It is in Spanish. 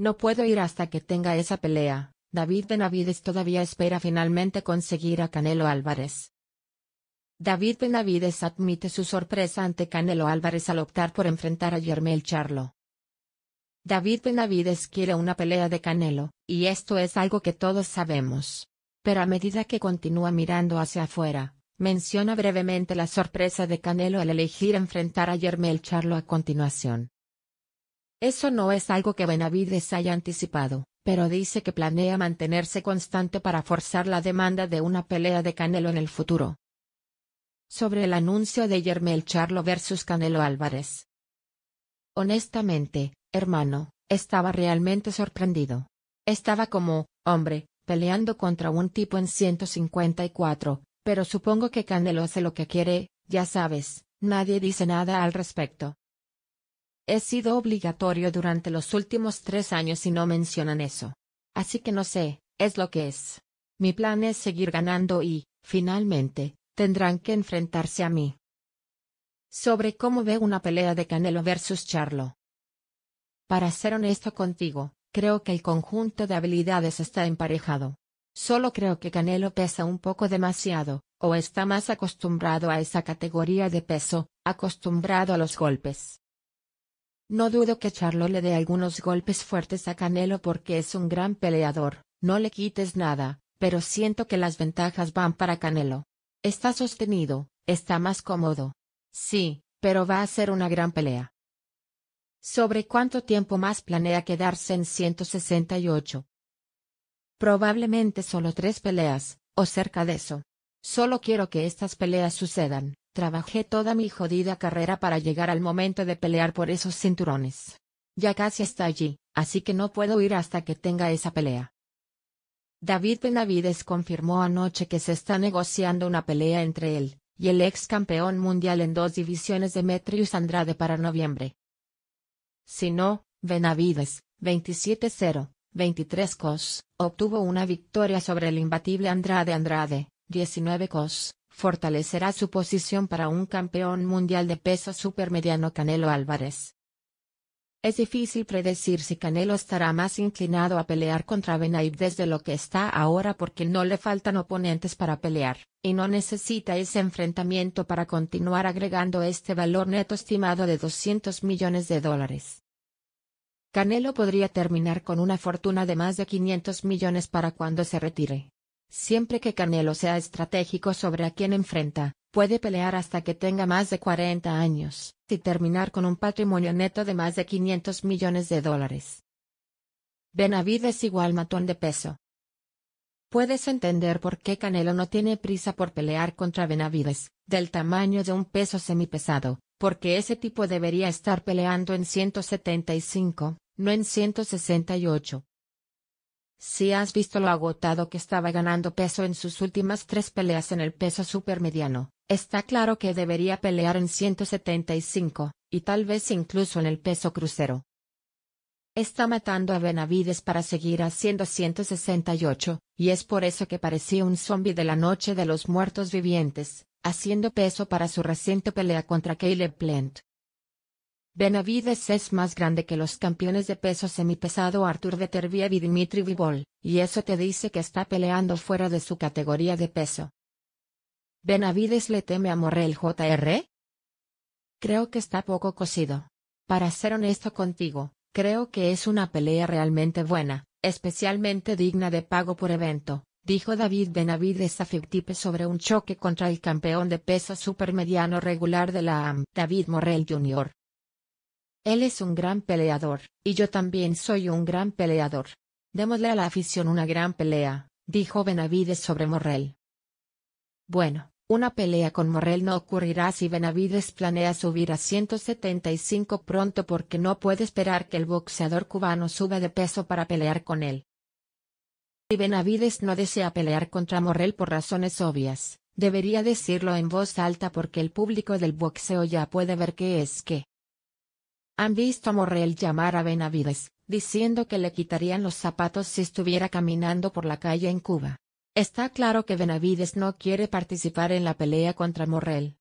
No puedo ir hasta que tenga esa pelea. David Benavides todavía espera finalmente conseguir a Canelo Álvarez. David Benavides admite su sorpresa ante Canelo Álvarez al optar por enfrentar a Jermel Charlo. David Benavides quiere una pelea de Canelo, y esto es algo que todos sabemos. Pero a medida que continúa mirando hacia afuera, menciona brevemente la sorpresa de Canelo al elegir enfrentar a Jermel Charlo a continuación. Eso no es algo que Benavides haya anticipado, pero dice que planea mantenerse constante para forzar la demanda de una pelea de Canelo en el futuro. Sobre el anuncio de Yermel Charlo versus Canelo Álvarez. Honestamente, hermano, estaba realmente sorprendido. Estaba como, hombre, peleando contra un tipo en 154, pero supongo que Canelo hace lo que quiere, ya sabes, nadie dice nada al respecto he sido obligatorio durante los últimos tres años y no mencionan eso. Así que no sé, es lo que es. Mi plan es seguir ganando y, finalmente, tendrán que enfrentarse a mí. Sobre cómo ve una pelea de Canelo versus Charlo. Para ser honesto contigo, creo que el conjunto de habilidades está emparejado. Solo creo que Canelo pesa un poco demasiado, o está más acostumbrado a esa categoría de peso, acostumbrado a los golpes. No dudo que Charlo le dé algunos golpes fuertes a Canelo porque es un gran peleador, no le quites nada, pero siento que las ventajas van para Canelo. Está sostenido, está más cómodo. Sí, pero va a ser una gran pelea. ¿Sobre cuánto tiempo más planea quedarse en 168? Probablemente solo tres peleas, o cerca de eso. Solo quiero que estas peleas sucedan. Trabajé toda mi jodida carrera para llegar al momento de pelear por esos cinturones. Ya casi está allí, así que no puedo ir hasta que tenga esa pelea. David Benavides confirmó anoche que se está negociando una pelea entre él y el ex campeón mundial en dos divisiones de Demetrius Andrade para noviembre. Si no, Benavides, 27-0, 23 cos, obtuvo una victoria sobre el imbatible Andrade Andrade, 19 cos, fortalecerá su posición para un campeón mundial de peso supermediano Canelo Álvarez. Es difícil predecir si Canelo estará más inclinado a pelear contra Benaib desde lo que está ahora porque no le faltan oponentes para pelear, y no necesita ese enfrentamiento para continuar agregando este valor neto estimado de 200 millones de dólares. Canelo podría terminar con una fortuna de más de 500 millones para cuando se retire. Siempre que Canelo sea estratégico sobre a quien enfrenta, puede pelear hasta que tenga más de 40 años y terminar con un patrimonio neto de más de 500 millones de dólares. Benavides igual matón de peso. Puedes entender por qué Canelo no tiene prisa por pelear contra Benavides, del tamaño de un peso semipesado, porque ese tipo debería estar peleando en 175, no en 168. Si has visto lo agotado que estaba ganando peso en sus últimas tres peleas en el peso supermediano, está claro que debería pelear en 175, y tal vez incluso en el peso crucero. Está matando a Benavides para seguir haciendo 168, y es por eso que parecía un zombi de la noche de los muertos vivientes, haciendo peso para su reciente pelea contra Caleb Plant. Benavides es más grande que los campeones de peso semipesado Artur Beterbiev y Dimitri Vivol, y eso te dice que está peleando fuera de su categoría de peso. ¿Benavides le teme a Morrell JR? Creo que está poco cosido. Para ser honesto contigo, creo que es una pelea realmente buena, especialmente digna de pago por evento, dijo David Benavides a Fictipe sobre un choque contra el campeón de peso supermediano regular de la AM, David Morrell Jr. Él es un gran peleador, y yo también soy un gran peleador. Démosle a la afición una gran pelea, dijo Benavides sobre Morrell. Bueno, una pelea con Morrell no ocurrirá si Benavides planea subir a 175 pronto porque no puede esperar que el boxeador cubano suba de peso para pelear con él. Si Benavides no desea pelear contra Morrell por razones obvias, debería decirlo en voz alta porque el público del boxeo ya puede ver que es que. Han visto a Morrell llamar a Benavides, diciendo que le quitarían los zapatos si estuviera caminando por la calle en Cuba. Está claro que Benavides no quiere participar en la pelea contra Morrell.